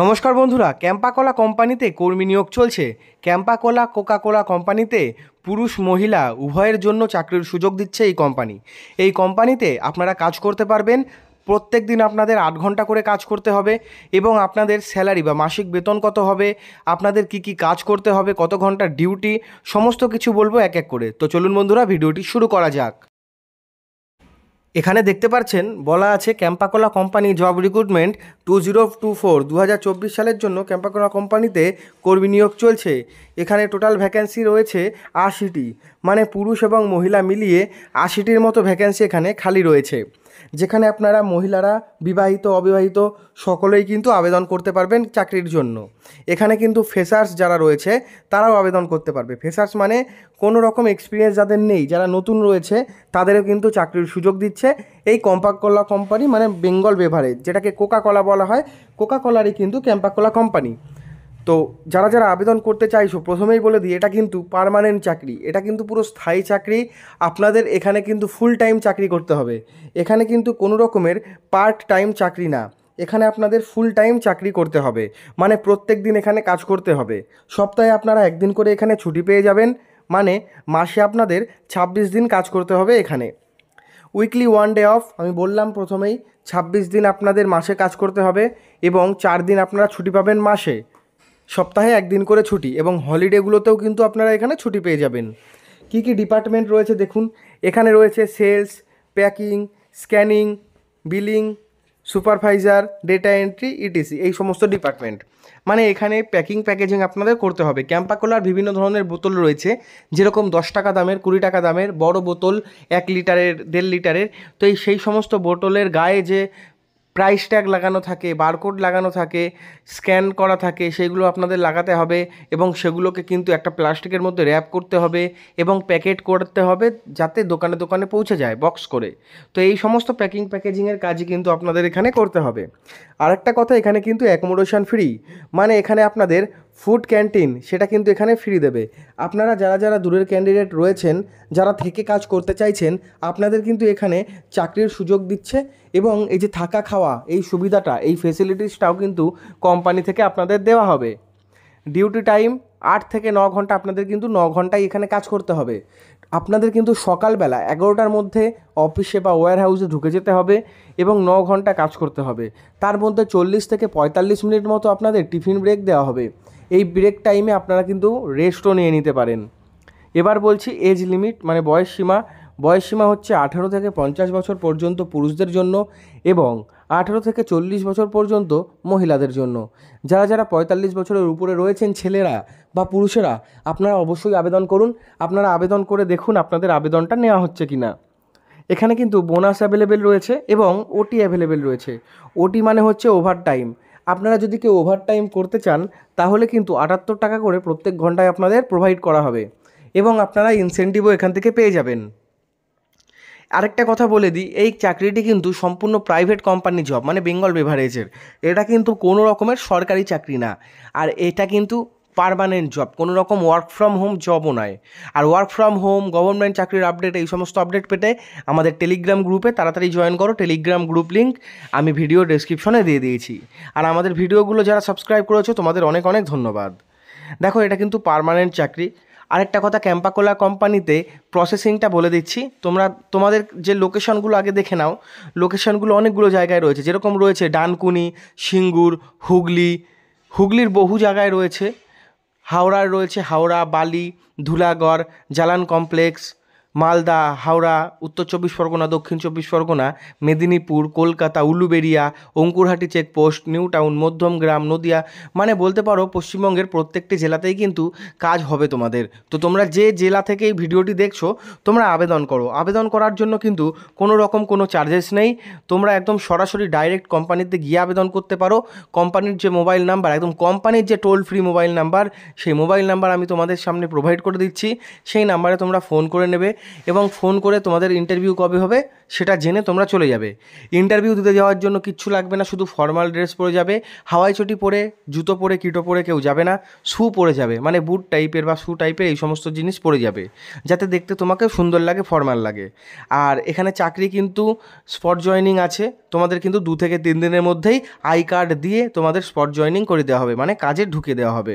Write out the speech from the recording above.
নমস্কার বন্ধুরা ক্যাম্পাকোলা কোম্পানিতে কর্মী নিয়োগ চলছে ক্যাম্পাকোলা কোকাকোলা কোম্পানিতে পুরুষ মহিলা উভয়ের জন্য চাকরির সুযোগ দিচ্ছে এই কোম্পানি এই কোম্পানিতে আপনারা কাজ করতে পারবেন প্রত্যেক দিন আপনাদের আট ঘন্টা করে কাজ করতে হবে এবং আপনাদের স্যালারি বা মাসিক বেতন কত হবে আপনাদের কি কি কাজ করতে হবে কত ঘন্টা ডিউটি সমস্ত কিছু বলবো এক এক করে তো চলুন বন্ধুরা ভিডিওটি শুরু করা যাক এখানে দেখতে পারছেন বলা আছে Campa Cola company job recruitment two zero two four দু সালের জন্য ক্যাম্পাকোলা কোম্পানিতে কর্মী নিয়োগ চলছে এখানে টোটাল ভ্যাকেন্সি রয়েছে আশিটি মানে পুরুষ এবং মহিলা মিলিয়ে আশিটির মতো ভ্যাকেন্সি এখানে খালি রয়েছে যেখানে আপনারা মহিলারা বিবাহিত অবিবাহিত সকলেই কিন্তু আবেদন করতে পারবেন চাকরির জন্য এখানে কিন্তু ফেসার্স যারা রয়েছে তারাও আবেদন করতে পারবে ফেসার্স মানে কোনো রকম এক্সপিরিয়েন্স যাদের নেই যারা নতুন রয়েছে তাদেরও কিন্তু চাকরির সুযোগ দিচ্ছে এই কোম্পাকোলা কোম্পানি মানে বেঙ্গল বেভারেজ যেটাকে কোকা কলা বলা হয় কোকা কলারই কিন্তু ক্যাম্পাকোলা কোম্পানি তো যারা যারা আবেদন করতে চাইছো প্রথমেই বলে দিই এটা কিন্তু পারমানেন্ট চাকরি এটা কিন্তু পুরো স্থায়ী চাকরি আপনাদের এখানে কিন্তু ফুল টাইম চাকরি করতে হবে এখানে কিন্তু কোনো রকমের পার্ট টাইম চাকরি না এখানে আপনাদের ফুল টাইম চাকরি করতে হবে মানে প্রত্যেক দিন এখানে কাজ করতে হবে সপ্তাহে আপনারা একদিন করে এখানে ছুটি পেয়ে যাবেন মানে মাসে আপনাদের ২৬ দিন কাজ করতে হবে এখানে উইকলি ওয়ান ডে অফ আমি বললাম প্রথমেই ২৬ দিন আপনাদের মাসে কাজ করতে হবে এবং চার দিন আপনারা ছুটি পাবেন মাসে সপ্তাহে একদিন করে ছুটি এবং হলিডেগুলোতেও কিন্তু আপনারা এখানে ছুটি পেয়ে যাবেন কি কি ডিপার্টমেন্ট রয়েছে দেখুন এখানে রয়েছে sales packing scanning billing supervisor data entry ETC এই সমস্ত ডিপার্টমেন্ট মানে এখানে প্যাকিং প্যাকেজিং আপনাদের করতে হবে ক্যাম্পাকোলার বিভিন্ন ধরনের বোতল রয়েছে যেরকম দশ টাকা দামের কুড়ি টাকা দামের বড় বোতল এক লিটারের দেড় লিটারের তো এই সেই সমস্ত বোতলের গায়ে যে প্রাইস ট্যাগ লাগানো থাকে বারকোড লাগানো থাকে স্ক্যান করা থাকে সেগুলো আপনাদের লাগাতে হবে এবং সেগুলোকে কিন্তু একটা প্লাস্টিকের মধ্যে র্যাপ করতে হবে এবং প্যাকেট করতে হবে যাতে দোকানে দোকানে পৌঁছে যায় বক্স করে তো এই সমস্ত প্যাকিং প্যাকেজিংয়ের কাজই কিন্তু আপনাদের এখানে করতে হবে আরেকটা কথা এখানে কিন্তু অ্যাকোমোডেশন ফ্রি মানে এখানে আপনাদের ফুড ক্যান্টিন সেটা কিন্তু এখানে ফ্রি দেবে আপনারা যারা যারা দূরের ক্যান্ডিডেট রয়েছেন যারা থেকে কাজ করতে চাইছেন আপনাদের কিন্তু এখানে চাকরির সুযোগ দিচ্ছে এবং এই যে থাকা খাওয়া এই সুবিধাটা এই ফেসিলিটিসটাও কিন্তু কোম্পানি থেকে আপনাদের দেওয়া হবে ডিউটি টাইম আট থেকে ন ঘন্টা আপনাদের কিন্তু ন ঘন্টাই এখানে কাজ করতে হবে আপনাদের কিন্তু সকালবেলা এগারোটার মধ্যে অফিসে বা ওয়্যার হাউসে ঢুকে যেতে হবে এবং ন ঘন্টা কাজ করতে হবে তার মধ্যে চল্লিশ থেকে পঁয়তাল্লিশ মিনিট মতো আপনাদের টিফিন ব্রেক দেওয়া হবে এই ব্রেক টাইমে আপনারা কিন্তু রেস্টও নিয়ে নিতে পারেন এবার বলছি এজ লিমিট মানে বয়স সীমা বয়স সীমা হচ্ছে আঠেরো থেকে পঞ্চাশ বছর পর্যন্ত পুরুষদের জন্য এবং আঠেরো থেকে চল্লিশ বছর পর্যন্ত মহিলাদের জন্য যারা যারা পঁয়তাল্লিশ বছরের উপরে রয়েছেন ছেলেরা বা পুরুষেরা আপনারা অবশ্যই আবেদন করুন আপনারা আবেদন করে দেখুন আপনাদের আবেদনটা নেওয়া হচ্ছে কি না এখানে কিন্তু বোনাস অ্যাভেলেবেল রয়েছে এবং ওটি অ্যাভেলেবেল রয়েছে ওটি মানে হচ্ছে ওভার টাইম আপনারা যদি কেউ ওভার টাইম করতে চান তাহলে কিন্তু আটাত্তর টাকা করে প্রত্যেক ঘন্টায় আপনাদের প্রোভাইড করা হবে এবং আপনারা ইনসেন্টিভও এখান থেকে পেয়ে যাবেন আরেকটা কথা বলে দিই এই চাকরিটি কিন্তু সম্পূর্ণ প্রাইভেট কোম্পানি জব মানে বেঙ্গল বেভারেজের এটা কিন্তু কোনো রকমের সরকারি চাকরি না আর এটা কিন্তু পারমানেন্ট জব কোনো রকম ওয়ার্ক ফ্রম হোম জবও নয় আর ওয়ার্ক ফ্রম হোম গভর্নমেন্ট চাকরির আপডেট এই সমস্ত আপডেট পেতে আমাদের টেলিগ্রাম গ্রুপে তাড়াতাড়ি জয়েন করো টেলিগ্রাম গ্রুপ লিঙ্ক আমি ভিডিও ডেসক্রিপশনে দিয়ে দিয়েছি আর আমাদের ভিডিওগুলো যারা সাবস্ক্রাইব করেছো তোমাদের অনেক অনেক ধন্যবাদ দেখো এটা কিন্তু পারমানেন্ট চাকরি আরেকটা কথা ক্যাম্পাকোলা কোম্পানিতে প্রসেসিংটা বলে দিচ্ছি তোমরা তোমাদের যে লোকেশনগুলো আগে দেখে নাও লোকেশনগুলো অনেকগুলো জায়গায় রয়েছে যেরকম রয়েছে ডানকুনি সিঙ্গুর হুগলি হুগলির বহু জায়গায় রয়েছে হাওড়ার রয়েছে হাওড়া বালি ধুলাগড় জালান কমপ্লেক্স মালদা হাওড়া উত্তর চব্বিশ পরগনা দক্ষিণ চব্বিশ Pargana Medinipur Kolkata Uluberia Ankurhati checkpost new town Madhyamgram Nadia মানে বলতে পারো পশ্চিমবঙ্গের প্রত্যেকটি জেলাতেই কিন্তু কাজ হবে তোমাদের তো তোমরা যে জেলা থেকে এই ভিডিওটি দেখছো তোমরা আবেদন করো আবেদন করার জন্য কিন্তু কোনো রকম কোনো চার্জেস নেই তোমরা একদম সরাসরি ডাইরেক্ট কোম্পানিতে গিয়ে আবেদন করতে পারো কোম্পানির যে মোবাইল নাম্বার একদম কোম্পানির যে টোল ফ্রি মোবাইল নাম্বার সেই মোবাইল নাম্বার আমি তোমাদের সামনে প্রোভাইড করে দিচ্ছি সেই নাম্বারে তোমরা ফোন করে নেবে এবং ফোন করে তোমাদের ইন্টারভিউ কবে হবে সেটা জেনে তোমরা চলে যাবে ইন্টারভিউ দিতে যাওয়ার জন্য কিচ্ছু লাগবে না শুধু ফর্মাল ড্রেস পরে যাবে হাওয়াই চটি পরে জুতো পরে কিটো পরে কেউ যাবে না শু পরে যাবে মানে বুট টাইপের বা শু টাইপের এই সমস্ত জিনিস পরে যাবে যাতে দেখতে তোমাকে সুন্দর লাগে ফর্মাল লাগে আর এখানে চাকরি কিন্তু স্পট জয়নিং আছে তোমাদের কিন্তু দু থেকে তিন দিনের মধ্যেই আই কার্ড দিয়ে তোমাদের স্পট জয়নিং করে দেওয়া হবে মানে কাজে ঢুকে দেওয়া হবে